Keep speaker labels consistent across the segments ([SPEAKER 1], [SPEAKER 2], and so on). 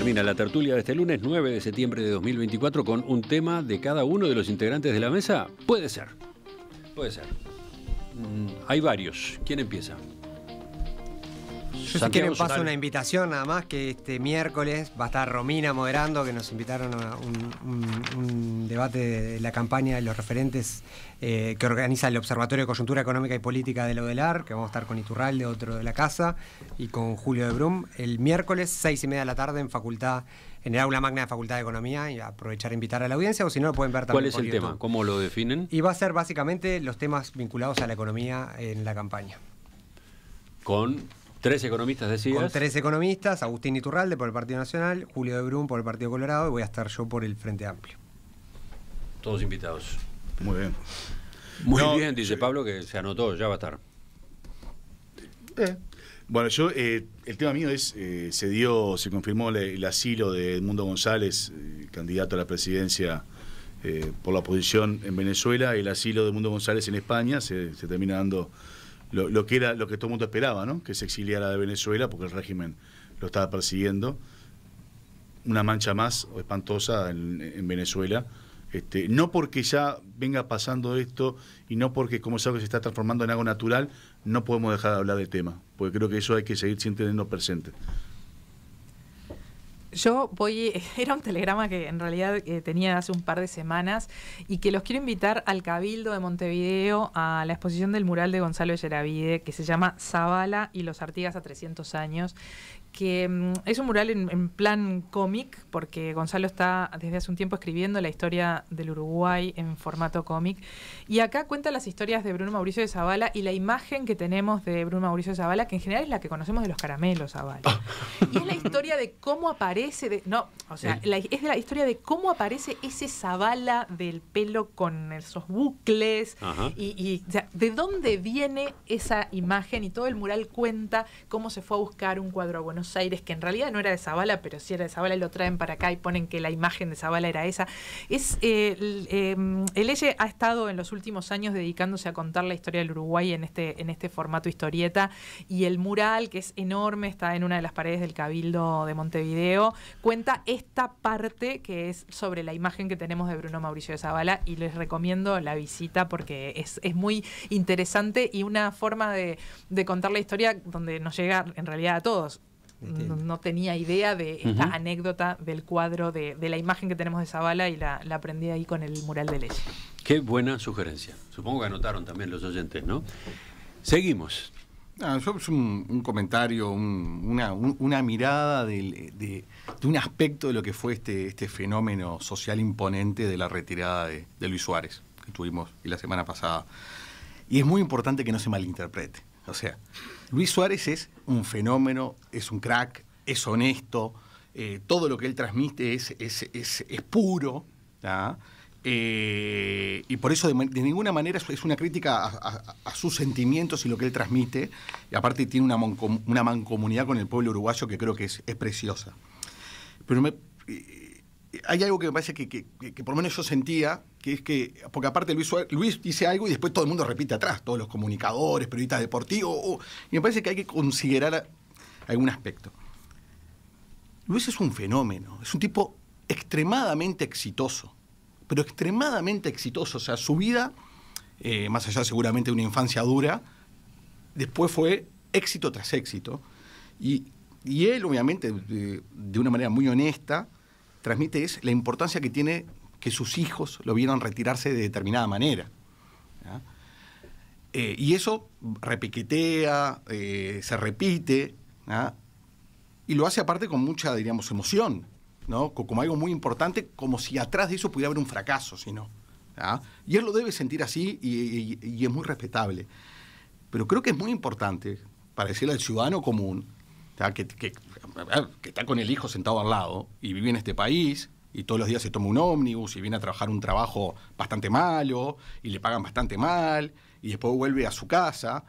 [SPEAKER 1] termina la tertulia de este lunes 9 de septiembre de 2024 con un tema de cada uno de los integrantes de la mesa? Puede ser. Puede ser. Mm, hay varios. ¿Quién empieza?
[SPEAKER 2] Yo si quieren paso una invitación nada más que este miércoles va a estar Romina moderando, que nos invitaron a un, debate de la campaña de los referentes eh, que organiza el Observatorio de Coyuntura Económica y Política de Lodelar, que vamos a estar con Iturral, de otro de la casa, y con Julio de Brum, el miércoles, seis y media de la tarde en facultad en el aula magna de Facultad de Economía y aprovechar a e invitar a la audiencia o si no lo pueden ver también. ¿Cuál es el tema?
[SPEAKER 1] ¿Cómo lo definen?
[SPEAKER 2] Y va a ser básicamente los temas vinculados a la economía en la campaña.
[SPEAKER 1] Con Tres economistas decías. Con tres
[SPEAKER 2] economistas, Agustín Iturralde por el Partido Nacional, Julio de Brun por el Partido Colorado y voy a estar yo por el Frente Amplio.
[SPEAKER 1] Todos invitados. Muy bien. Muy bien, dice Pablo, que se anotó, ya va a estar.
[SPEAKER 3] Eh. Bueno, yo, eh, el tema mío es, eh, se dio, se confirmó el, asilo de Edmundo González, candidato a la presidencia por la oposición en Venezuela, el asilo de Edmundo González en España, se, se termina dando lo, que era lo que todo el mundo esperaba, ¿no? Que se exiliara de Venezuela porque el régimen lo estaba persiguiendo. Una mancha más espantosa en, Venezuela. Este, no porque ya venga pasando esto y no porque, como es que se está transformando en algo natural, no podemos dejar de hablar del tema, porque creo que eso hay que seguir sin tenerlo presente.
[SPEAKER 4] Yo voy, era un telegrama que en realidad eh, tenía hace un par de semanas y que los quiero invitar al Cabildo de Montevideo a la exposición del mural de Gonzalo Yeravide que se llama Zavala y los Artigas a 300 años, que mm, es un mural en, plan cómic, porque Gonzalo está desde hace un tiempo escribiendo la historia del Uruguay en formato cómic. Y acá cuenta las historias de Bruno Mauricio de Zavala y la imagen que tenemos de Bruno Mauricio de Zavala, que en general es la que conocemos de los caramelos Zavala. y es la historia de cómo aparece, no, o sea, es de la historia de cómo aparece ese Zavala del pelo con esos bucles y, de dónde viene esa imagen y todo el mural cuenta cómo se fue a buscar un cuadro bueno Aires, que en realidad no era de Zavala, pero si era de Zabala lo traen para acá y ponen que la imagen de Zavala era esa. Es, eh, em, el, EYE ha estado en los últimos años dedicándose a contar la historia del Uruguay en este, en este formato historieta, y el mural, que es enorme, está en una de las paredes del Cabildo de Montevideo, cuenta esta parte que es sobre la imagen que tenemos de Bruno Mauricio de Zabala y les recomiendo la visita porque es, muy interesante y una forma de, de contar la historia donde nos llega en realidad a todos no, tenía idea de esta anécdota del cuadro, de, la imagen que tenemos de Zavala y la, aprendí ahí con el mural de Leche
[SPEAKER 1] Qué buena sugerencia.
[SPEAKER 3] Supongo que anotaron también los oyentes, ¿no? Seguimos. Ah, es un, comentario, una, mirada de, un aspecto de lo que fue este, este, fenómeno social imponente de la retirada de, de Luis Suárez, que tuvimos la semana pasada. Y es muy importante que no se malinterprete. O sea, Luis Suárez es un fenómeno, es un crack, es honesto, eh, todo lo que él transmite es, es, puro. Eh, y por eso de, ninguna manera es una crítica a, sus sentimientos y lo que él transmite. Y aparte tiene una, mancomunidad con el pueblo uruguayo que creo que es, preciosa. Pero me, eh, hay algo que me parece que, por lo menos yo sentía, que es que, porque aparte Luis, Luis dice algo y después todo el mundo repite atrás, todos los comunicadores, periodistas deportivos, y me parece que hay que considerar algún aspecto. Luis es un fenómeno, es un tipo extremadamente exitoso, pero extremadamente exitoso, o sea, su vida, eh, más allá seguramente de una infancia dura, después fue éxito tras éxito, y, él obviamente de una manera muy honesta, transmite es la importancia que tiene que sus hijos lo vieron retirarse de determinada manera. Eh, y eso repiquetea, eh, se repite, y lo hace aparte con mucha, diríamos, emoción, ¿no? como algo muy importante, como si atrás de eso pudiera haber un fracaso, si no. Y él lo debe sentir así y, es muy respetable. Pero creo que es muy importante para decirle al ciudadano común, que, que está con el hijo sentado al lado y vive en este país y todos los días se toma un ómnibus y viene a trabajar un trabajo bastante malo y le pagan bastante mal y después vuelve a su casa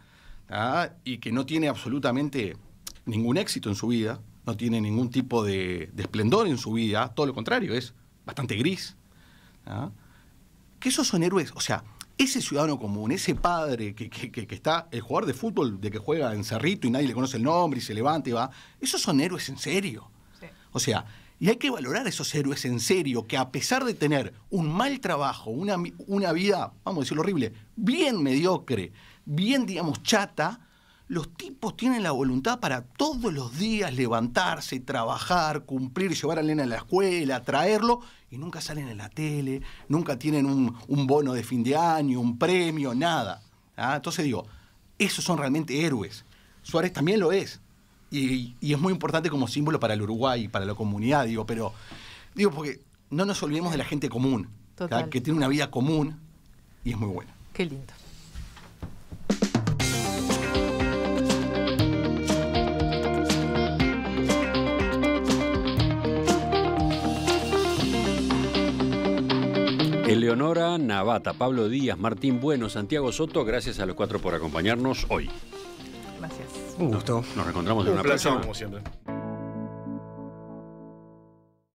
[SPEAKER 3] y que no tiene absolutamente ningún éxito en su vida, no tiene ningún tipo de, esplendor en su vida, todo lo contrario, es bastante gris. Que esos son héroes, o sea, ese ciudadano común, ese padre que, que, que, está, el jugador de fútbol de que juega en Cerrito y nadie le conoce el nombre y se levanta y va, esos son héroes en serio. O sea, y hay que valorar a esos héroes en serio que a pesar de tener un mal trabajo, una, una vida, vamos a decirlo horrible, bien mediocre, bien, digamos, chata, los tipos tienen la voluntad para todos los días levantarse, trabajar, cumplir, llevar a lena a la escuela, traerlo, y nunca salen en la tele, nunca tienen un, bono de fin de año, un premio, nada. ¿Ah? Entonces digo, esos son realmente héroes. Suárez también lo es. Y, y, es muy importante como símbolo para el Uruguay, para la comunidad, digo, pero digo porque no nos olvidemos de la gente común, ¿ah? que tiene una vida común y es muy buena.
[SPEAKER 4] Qué lindo.
[SPEAKER 1] Leonora Navata, Pablo Díaz, Martín Bueno, Santiago Soto, gracias a los cuatro por acompañarnos hoy.
[SPEAKER 2] Gracias. Un gusto. Nos,
[SPEAKER 1] encontramos reencontramos en Un una placer, próxima.
[SPEAKER 4] como siempre.